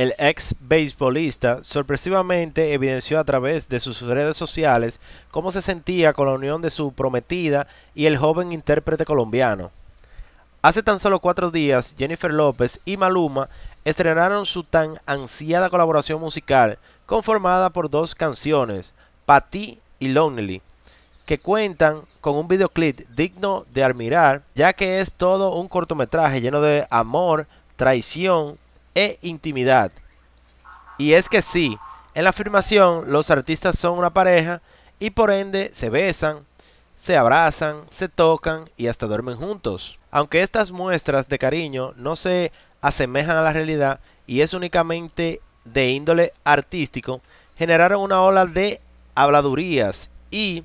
El ex beisbolista sorpresivamente evidenció a través de sus redes sociales cómo se sentía con la unión de su prometida y el joven intérprete colombiano. Hace tan solo cuatro días, Jennifer López y Maluma estrenaron su tan ansiada colaboración musical, conformada por dos canciones, Pati y Lonely, que cuentan con un videoclip digno de admirar, ya que es todo un cortometraje lleno de amor, traición, e intimidad. Y es que sí, en la afirmación los artistas son una pareja y por ende se besan, se abrazan, se tocan y hasta duermen juntos. Aunque estas muestras de cariño no se asemejan a la realidad y es únicamente de índole artístico, generaron una ola de habladurías y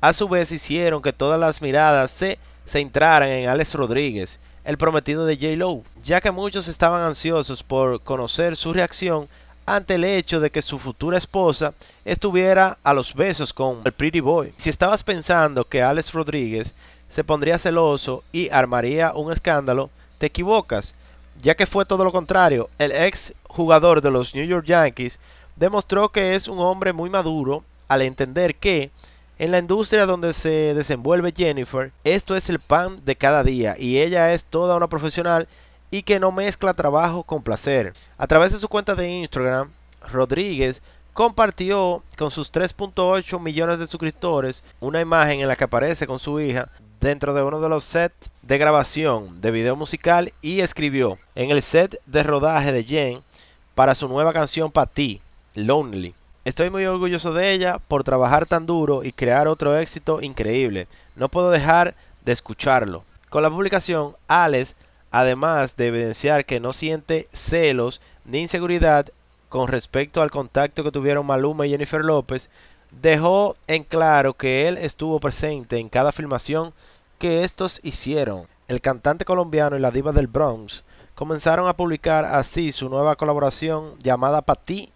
a su vez hicieron que todas las miradas se centraran en Alex Rodríguez, el prometido de J-Lo, ya que muchos estaban ansiosos por conocer su reacción ante el hecho de que su futura esposa estuviera a los besos con el Pretty Boy. Si estabas pensando que Alex Rodríguez se pondría celoso y armaría un escándalo, te equivocas, ya que fue todo lo contrario. El ex jugador de los New York Yankees demostró que es un hombre muy maduro al entender que en la industria donde se desenvuelve Jennifer, esto es el pan de cada día y ella es toda una profesional y que no mezcla trabajo con placer. A través de su cuenta de Instagram, Rodríguez compartió con sus 3.8 millones de suscriptores una imagen en la que aparece con su hija dentro de uno de los sets de grabación de video musical y escribió en el set de rodaje de Jen para su nueva canción para ti, Lonely. Estoy muy orgulloso de ella por trabajar tan duro y crear otro éxito increíble. No puedo dejar de escucharlo. Con la publicación, Alex, además de evidenciar que no siente celos ni inseguridad con respecto al contacto que tuvieron Maluma y Jennifer López, dejó en claro que él estuvo presente en cada filmación que estos hicieron. El cantante colombiano y la diva del Bronx comenzaron a publicar así su nueva colaboración llamada para ti,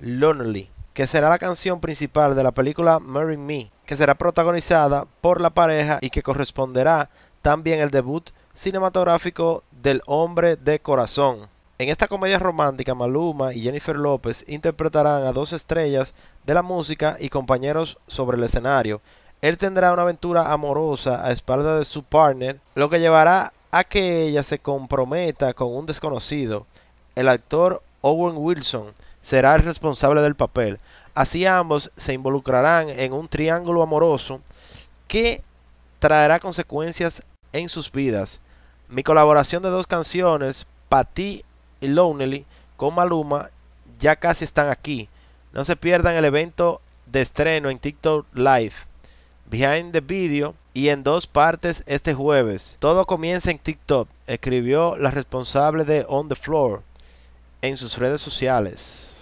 Lonely que será la canción principal de la película Marry Me, que será protagonizada por la pareja y que corresponderá también el debut cinematográfico del hombre de corazón. En esta comedia romántica, Maluma y Jennifer López interpretarán a dos estrellas de la música y compañeros sobre el escenario. Él tendrá una aventura amorosa a espaldas de su partner, lo que llevará a que ella se comprometa con un desconocido. El actor Owen Wilson será el responsable del papel. Así ambos se involucrarán en un triángulo amoroso que traerá consecuencias en sus vidas. Mi colaboración de dos canciones, Patty y Lonely, con Maluma, ya casi están aquí. No se pierdan el evento de estreno en TikTok Live, Behind the Video y en dos partes este jueves. Todo comienza en TikTok, escribió la responsable de On the Floor en sus redes sociales.